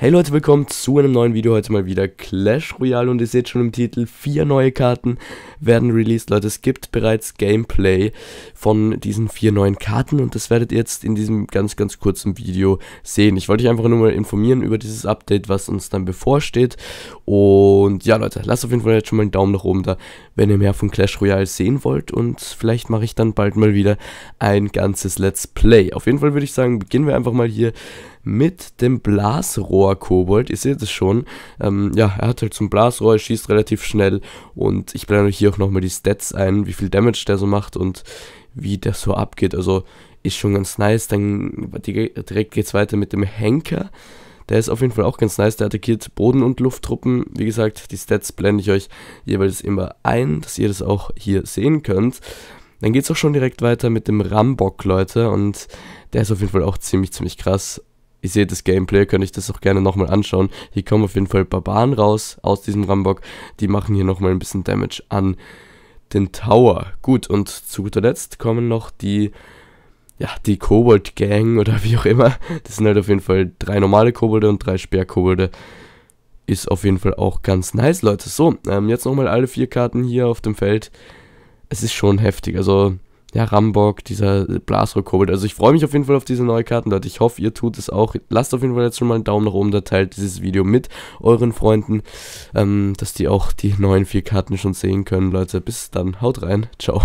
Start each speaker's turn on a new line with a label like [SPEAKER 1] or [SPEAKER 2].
[SPEAKER 1] Hey Leute, willkommen zu einem neuen Video, heute mal wieder Clash Royale und ihr seht schon im Titel, vier neue Karten werden released. Leute, es gibt bereits Gameplay von diesen vier neuen Karten und das werdet ihr jetzt in diesem ganz, ganz kurzen Video sehen. Ich wollte euch einfach nur mal informieren über dieses Update, was uns dann bevorsteht und ja Leute, lasst auf jeden Fall jetzt schon mal einen Daumen nach oben da, wenn ihr mehr von Clash Royale sehen wollt und vielleicht mache ich dann bald mal wieder ein ganzes Let's Play. Auf jeden Fall würde ich sagen, beginnen wir einfach mal hier mit dem Blasrohr-Kobold. Ihr seht es schon. Ähm, ja, er hat halt zum Blasrohr, er schießt relativ schnell. Und ich blende euch hier auch nochmal die Stats ein, wie viel Damage der so macht und wie der so abgeht. Also ist schon ganz nice. Dann direkt geht es weiter mit dem Henker. Der ist auf jeden Fall auch ganz nice. Der attackiert Boden- und Lufttruppen. Wie gesagt, die Stats blende ich euch jeweils immer ein, dass ihr das auch hier sehen könnt. Dann geht es auch schon direkt weiter mit dem Rambock, Leute. Und der ist auf jeden Fall auch ziemlich, ziemlich krass ich sehe das Gameplay, kann ich das auch gerne nochmal anschauen. Hier kommen auf jeden Fall Barbaren raus aus diesem Rambock. Die machen hier nochmal ein bisschen Damage an den Tower. Gut, und zu guter Letzt kommen noch die, ja, die Kobold Gang oder wie auch immer. Das sind halt auf jeden Fall drei normale Kobolde und drei Speerkobolde. Ist auf jeden Fall auch ganz nice, Leute. So, ähm, jetzt nochmal alle vier Karten hier auf dem Feld. Es ist schon heftig, also der Rambock, dieser Blasrock-Kobold. Also ich freue mich auf jeden Fall auf diese neue Karten, Leute. Ich hoffe, ihr tut es auch. Lasst auf jeden Fall jetzt schon mal einen Daumen nach oben da, teilt dieses Video mit euren Freunden, ähm, dass die auch die neuen vier Karten schon sehen können, Leute. Bis dann, haut rein, ciao.